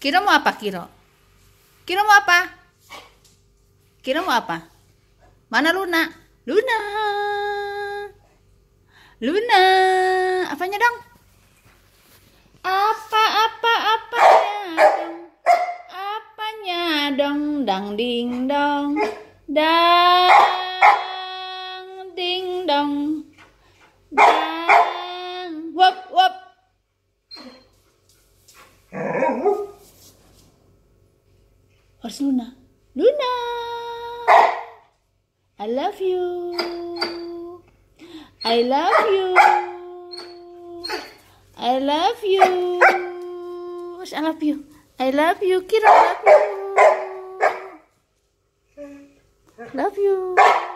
Kiro mau apa Kiro? Kiro mau apa? Kiro mau apa? Mana Luna? Luna. Luna. Apanya dong? Apa apa apanya dong? Apanya dong dang ding dong. Dang ding dong. Dang Where's Luna? Luna! I love you. I love you. I love you. I love you? I love you, Kira. I love you. Love you.